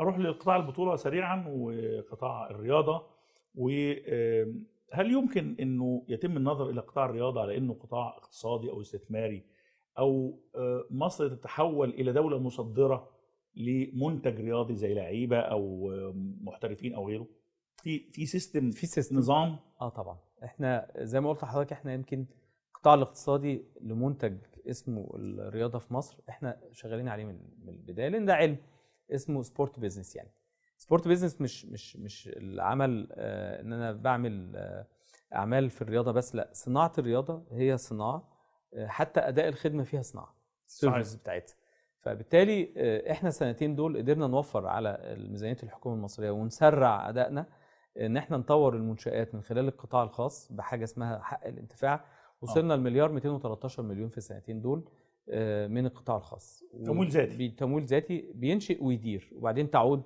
اروح لقطاع البطوله سريعا وقطاع الرياضه وهل يمكن انه يتم النظر الى قطاع الرياضه على انه قطاع اقتصادي او استثماري او آه، مصر تتحول الى دوله مصدره لمنتج رياضي زي لعيبه او محترفين او غيره في في سيستم في سيستم نظام اه طبعا احنا زي ما قلت لحضرتك احنا يمكن القطاع الاقتصادي لمنتج اسمه الرياضه في مصر احنا شغالين عليه من البدايه لان ده علم اسمه سبورت بزنس يعني سبورت بزنس مش مش مش العمل آه ان انا بعمل آه اعمال في الرياضه بس لا صناعه الرياضه هي صناعه آه حتى اداء الخدمه فيها صناعه السيرفيس بتاعتها فبالتالي آه، احنا السنتين دول قدرنا نوفر على ميزانيه الحكومه المصريه ونسرع ادائنا ان احنا نطور المنشات من خلال القطاع الخاص بحاجه اسمها حق الانتفاع آه. وصلنا لمليار 213 مليون في السنتين دول آه، من القطاع الخاص تمويل ذاتي تمويل ذاتي بينشئ ويدير وبعدين تعود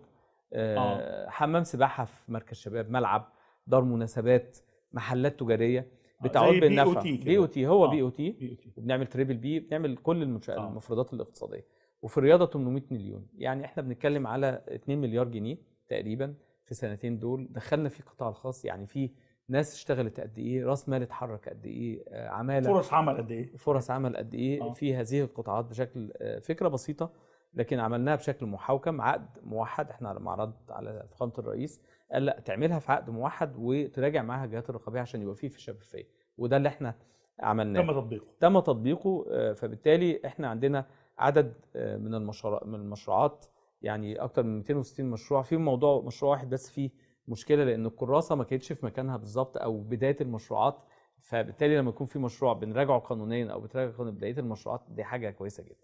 آه،, آه. حمام سباحه في مركز شباب ملعب دار مناسبات محلات تجاريه آه، بتعود بالنفع بي او تي هو آه. بي او تي وبنعمل تريبل بي بنعمل كل المنشآت آه. المفردات الاقتصاديه وفي الرياضه 800 مليون يعني احنا بنتكلم على 2 مليار جنيه تقريبا في سنتين دول دخلنا في القطاع الخاص يعني فيه ناس اشتغلت قد ايه راس مال اتحرك قد ايه آه، عماله فرص عمل قد ايه فرص عمل قد ايه آه. في هذه القطاعات بشكل آه، فكره بسيطه لكن عملناها بشكل محوكم عقد موحد احنا لما عرضت على فخامه الرئيس قال لا تعملها في عقد موحد وتراجع معاها الجهات الرقابيه عشان يبقى فيه في شفافيه وده اللي احنا عملناه تم تطبيقه تم تطبيقه فبالتالي احنا عندنا عدد من المشروع من المشروعات يعني اكتر من 260 مشروع في موضوع مشروع واحد بس فيه مشكله لان الكراسه ما كانتش في مكانها بالظبط او بدايه المشروعات فبالتالي لما يكون في مشروع بنراجعه قانونيا او بتراجع قانون بدايه المشروعات دي حاجه كويسه جدا.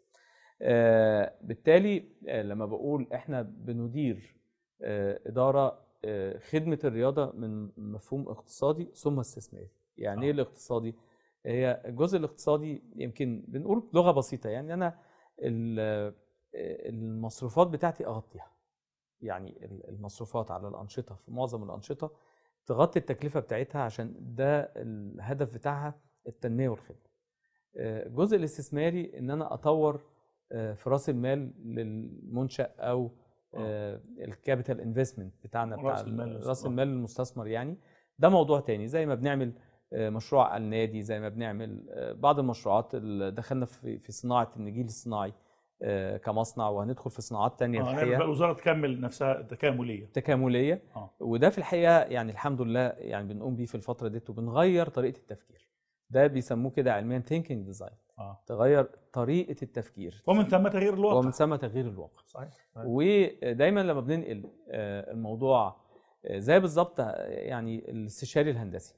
آه، بالتالي آه، لما بقول احنا بندير آه، اداره خدمه الرياضه من مفهوم اقتصادي ثم استثماري. يعني ايه الاقتصادي؟ هي الجزء الاقتصادي يمكن بنقول بلغه بسيطه يعني انا المصروفات بتاعتي اغطيها. يعني المصروفات على الانشطه في معظم الانشطه تغطي التكلفه بتاعتها عشان ده الهدف بتاعها التنميه والخدمه. الجزء آه، الاستثماري ان انا اطور آه، في راس المال للمنشا او آه، الكابيتال انفستمنت بتاعنا بتاع راس المال المستثمر يعني ده موضوع تاني زي ما بنعمل مشروع النادي زي ما بنعمل بعض المشروعات اللي دخلنا في صناعه النجيل الصناعي آه، كمصنع وهندخل في صناعات تانية آه يعني الحقيقه الوزاره تكمل نفسها تكامليه تكامليه آه. وده في الحقيقه يعني الحمد لله يعني بنقوم بيه في الفتره ديت وبنغير طريقه التفكير ده بيسموه كده علميا ثينكينج ديزاين آه. تغير طريقه التفكير ومن ثم تغيير الواقع ومن ثم تغيير الواقع صحيح, صحيح. ودايما لما بننقل آه، الموضوع آه، زي بالظبط يعني الاستشاري الهندسي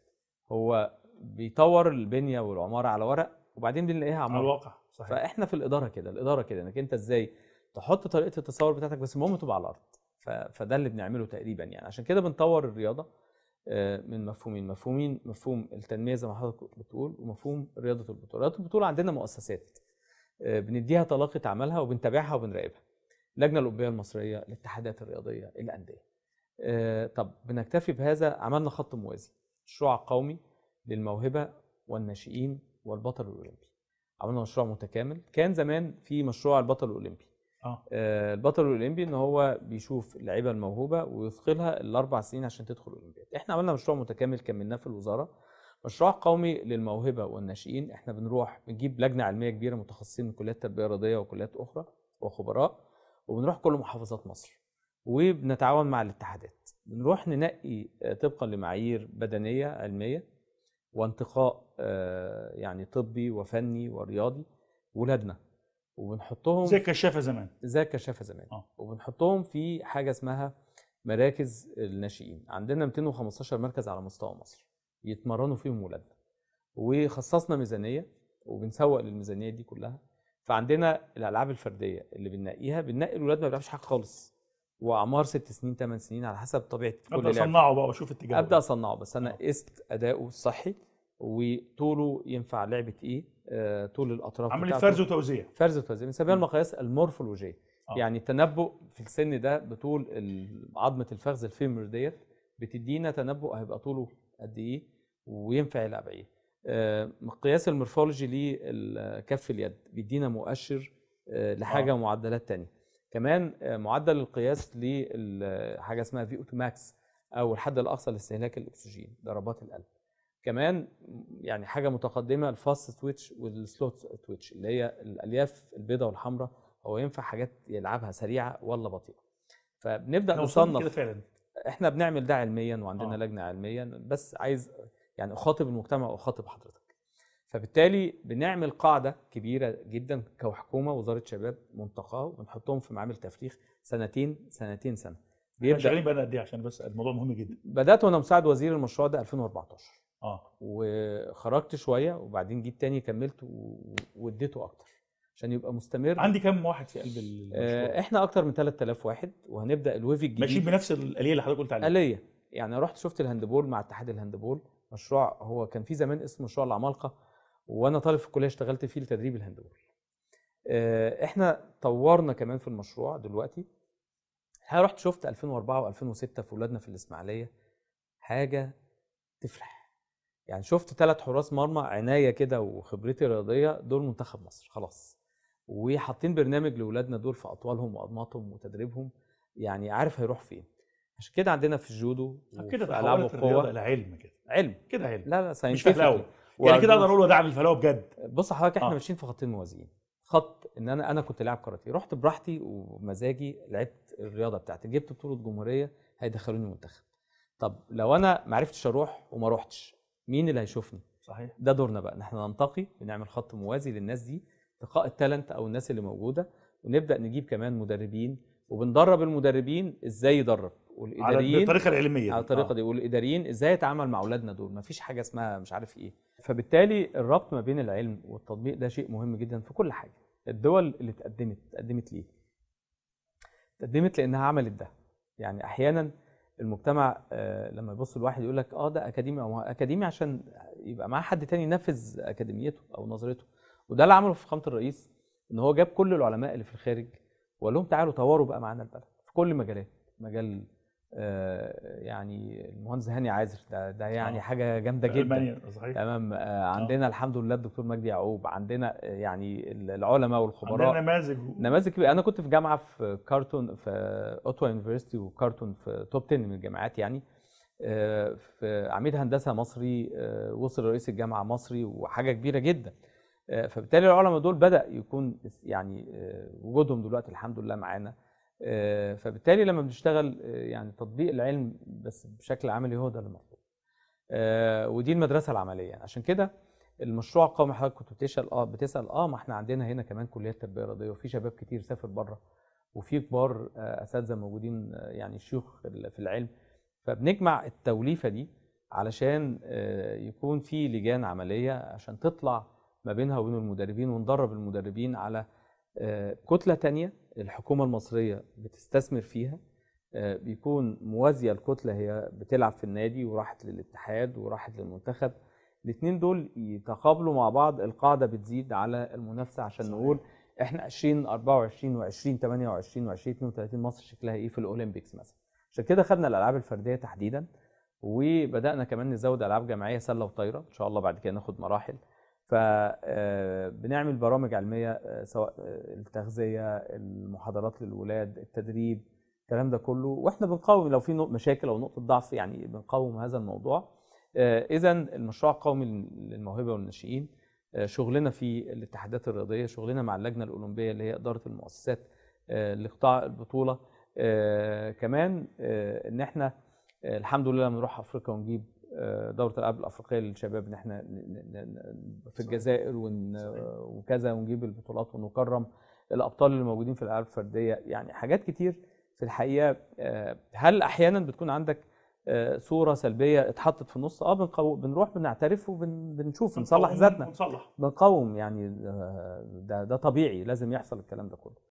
هو بيطور البنيه والعماره على ورق وبعدين بنلاقيها على الواقع صحيح. فاحنا في الاداره كده الاداره كده انك انت ازاي تحط طريقه التصور بتاعتك بس المهم تبقى على الارض فده اللي بنعمله تقريبا يعني عشان كده بنطور الرياضه آه، من مفهومين مفهومين مفهوم التنميه زي ما حضرتك بتقول ومفهوم رياضه البطوله رياضه البطوله عندنا مؤسسات آه، بنديها طلاقه عملها وبنتابعها وبنراقبها اللجنه الاولمبيه المصريه الاتحادات الرياضيه الانديه آه، طب بنكتفي بهذا عملنا خط موازي مشروع قومي للموهبه والناشئين والبطل الاولمبي عملنا مشروع متكامل كان زمان في مشروع البطل الاولمبي آه. آه البطل الاولمبي ان هو بيشوف اللعيبه الموهوبه ويثقلها الاربع سنين عشان تدخل الاولمبياد احنا عملنا مشروع متكامل كملناه في الوزاره مشروع قومي للموهبه والناشئين احنا بنروح بنجيب لجنه علميه كبيره متخصصين من كليات تربيه رياضيه وكليات اخرى وخبراء وبنروح كل محافظات مصر وبنتعاون مع الاتحادات بنروح ننقي آه، طبقا لمعايير بدنيه علميه وانتقاء آه، يعني طبي وفني ورياضي ولادنا وبنحطهم زي كشافه زمان زي كشافه زمان آه. وبنحطهم في حاجه اسمها مراكز الناشئين عندنا 215 مركز على مستوى مصر يتمرنوا فيهم ولادنا وخصصنا ميزانيه وبنسوق للميزانيه دي كلها فعندنا الالعاب الفرديه اللي بننقيها بننقي الولاد ما بيلعبش حاجه خالص واعمار ست سنين ثمان سنين على حسب طبيعه كل ابدا اصنعه بقى واشوف اتجاهه ابدا اصنعه بس انا آه. قست اداؤه الصحي وطوله ينفع لعبه ايه آه طول الاطراف عمليه فرز وتوزيع فرز وتوزيع بنسميها المقاييس المورفولوجيه آه. يعني التنبؤ في السن ده بطول عظمه الفخذ الفيمر ديت بتدينا تنبؤ هيبقى طوله قد ايه وينفع يلعب ايه آه مقياس المورفولوجي لكف اليد بيدينا مؤشر آه لحاجه آه. معدلات تانية كمان آه، معدل القياس لحاجه اسمها في او ماكس او الحد الاقصى لاستهلاك الاكسجين ضربات القلب كمان يعني حاجه متقدمه الفاست تويتش والسلوت تويتش اللي هي الالياف البيضاء والحمراء هو ينفع حاجات يلعبها سريعه ولا بطيئه فبنبدا نصنف كده فعلا احنا بنعمل ده علميا وعندنا آه. لجنه علميا بس عايز يعني اخاطب المجتمع واخاطب حضرتك فبالتالي بنعمل قاعده كبيره جدا كحكومه وزاره شباب منطقه وبنحطهم في معامل تفريخ سنتين سنتين سنه بيبدا شغالين بقى قد ايه عشان بس الموضوع مهم جدا بدات وانا مساعد وزير المشروع ده 2014 اه وخرجت شويه وبعدين جيت تاني كملت واديته اكتر عشان يبقى مستمر عندي كام واحد في قلب آه، المشروع؟ احنا اكتر من 3000 واحد وهنبدا الويف الجديد ماشيين بنفس الاليه اللي حضرتك قلت عليها اليه يعني رحت شفت الهاندبول مع اتحاد الهاندبول مشروع هو كان في زمان اسمه مشروع العمالقه وانا طالب في الكليه اشتغلت فيه لتدريب الهاندبول آه، احنا طورنا كمان في المشروع دلوقتي انا رحت شفت 2004 و2006 في ولادنا في الاسماعيليه حاجه تفرح يعني شفت ثلاث حراس مرمى عنايه كده وخبرتي الرياضيه دول منتخب مصر خلاص وحاطين برنامج لاولادنا دول في اطوالهم واضماتهم وتدريبهم يعني عارف هيروح فين عشان كده عندنا في الجودو آه، كده العاب القوه علم كده علم كده علم لا لا مش فلاوه يعني, يعني كده اقدر اقول ده عامل فلاوه بجد بص حضرتك احنا آه. ماشيين في خطين موازيين خط ان انا انا كنت لاعب كاراتيه رحت براحتي ومزاجي لعبت الرياضه بتاعتي جبت بطوله جمهوريه هيدخلوني منتخب طب لو انا ما عرفتش اروح وما روحتش مين اللي هيشوفني صحيح ده دورنا بقى ان احنا ننتقي ونعمل خط موازي للناس دي تقاء التالنت او الناس اللي موجوده ونبدا نجيب كمان مدربين وبندرب المدربين ازاي يدرب والاداريين على الطريقه العلميه على الطريقه آه. دي والاداريين ازاي يتعامل مع اولادنا دول ما فيش حاجه اسمها مش عارف ايه فبالتالي الربط ما بين العلم والتطبيق ده شيء مهم جدا في كل حاجه الدول اللي اتقدمت اتقدمت ليه اتقدمت لانها عملت ده يعني احيانا المجتمع آه، لما يبص الواحد يقول لك اه ده اكاديمي او اكاديمي عشان يبقى معاه حد تاني ينفذ اكاديميته او نظرته وده اللي عمله في فخامه الرئيس ان هو جاب كل العلماء اللي في الخارج وقال لهم تعالوا طوروا بقى معانا البلد في كل مجالات مجال آه، يعني المهندس هاني عازر ده, ده يعني آه. حاجه جامده جدا صحيح. تمام آه، عندنا الحمد لله الدكتور مجدي يعقوب عندنا يعني العلماء والخبراء عندنا نماذج نماذج كبيره انا كنت في جامعه في كارتون في اوتوا يونيفرستي وكارتون في توب 10 من الجامعات يعني في عميد هندسه مصري وصل رئيس الجامعه مصري وحاجه كبيره جدا فبالتالي العلماء دول بدا يكون يعني وجودهم دلوقتي الحمد لله معانا آه، فبالتالي لما بنشتغل آه، يعني تطبيق العلم بس بشكل عملي هو ده اللي مطلوب آه، ودي المدرسه العمليه يعني عشان كده المشروع القومي حضرتك كنت بتسال اه بتسال اه ما احنا عندنا هنا كمان كليات تربيه رياضيه وفي شباب كتير سافر بره وفي كبار اساتذه موجودين يعني شيوخ في العلم فبنجمع التوليفه دي علشان يكون في لجان عمليه عشان تطلع ما بينها وبين المدربين وندرب المدربين على آه، كتلة تانية الحكومة المصرية بتستثمر فيها آه، بيكون موازية الكتلة هي بتلعب في النادي وراحت للاتحاد وراحت للمنتخب الاثنين دول يتقابلوا مع بعض القاعدة بتزيد على المنافسة عشان صحيح. نقول احنا 20 24 و20 28 و20 32 مصر شكلها ايه في الاولمبيكس مثلا عشان كده خدنا الالعاب الفرديه تحديدا وبدانا كمان نزود العاب جماعيه سله وطايره ان شاء الله بعد كده ناخد مراحل فبنعمل آه، برامج علميه آه، سواء آه، التغذيه المحاضرات للولاد التدريب الكلام ده كله واحنا بنقاوم لو في مشاكل او نقطه ضعف يعني بنقاوم هذا الموضوع اذا المشروع القومي للموهبه والناشئين شغلنا في الاتحادات الرياضيه شغلنا مع اللجنه الاولمبيه اللي هي اداره المؤسسات لقطاع البطوله كمان ان احنا الحمد لله لما نروح افريقيا ونجيب دوره الالعاب الافريقيه للشباب ان احنا في الجزائر وكذا ونجيب البطولات ونكرم الابطال اللي موجودين في الالعاب الفرديه يعني حاجات كتير في الحقيقه آه، هل احيانا بتكون عندك آه، صوره سلبيه اتحطت في النص اه بنروح بنعترف وبنشوف نصلح ذاتنا بنقاوم بنقوم يعني آه، ده ده طبيعي لازم يحصل الكلام ده كله